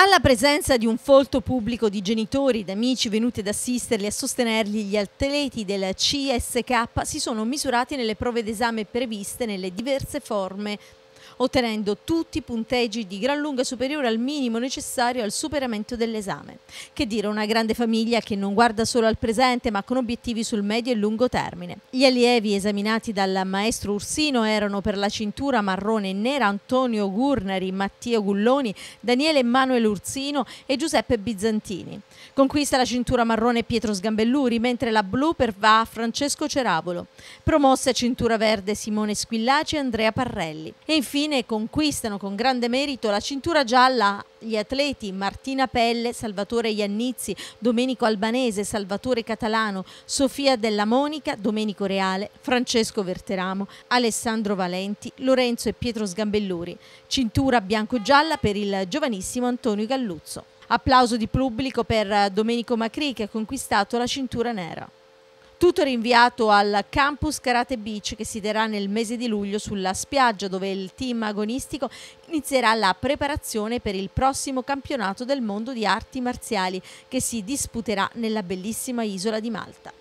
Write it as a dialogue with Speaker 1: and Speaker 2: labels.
Speaker 1: Alla presenza di un folto pubblico di genitori ed amici venuti ad assisterli e a sostenerli, gli atleti del CSK si sono misurati nelle prove d'esame previste nelle diverse forme ottenendo tutti i punteggi di gran lunga superiore al minimo necessario al superamento dell'esame. Che dire una grande famiglia che non guarda solo al presente ma con obiettivi sul medio e lungo termine. Gli allievi esaminati dal maestro Ursino erano per la cintura marrone e nera Antonio Gurnari, Matteo Gulloni, Daniele Emanuele Ursino e Giuseppe Bizantini. Conquista la cintura marrone Pietro Sgambelluri, mentre la blu perva a Francesco Ceravolo. Promosse a cintura verde Simone Squillaci e Andrea Parrelli. E infine infine conquistano con grande merito la cintura gialla gli atleti Martina Pelle, Salvatore Iannizzi, Domenico Albanese, Salvatore Catalano, Sofia Della Monica, Domenico Reale, Francesco Verteramo, Alessandro Valenti, Lorenzo e Pietro Sgambelluri. Cintura bianco-gialla per il giovanissimo Antonio Galluzzo. Applauso di pubblico per Domenico Macri che ha conquistato la cintura nera. Tutto rinviato al campus Karate Beach che si terrà nel mese di luglio sulla spiaggia dove il team agonistico inizierà la preparazione per il prossimo campionato del mondo di arti marziali che si disputerà nella bellissima isola di Malta.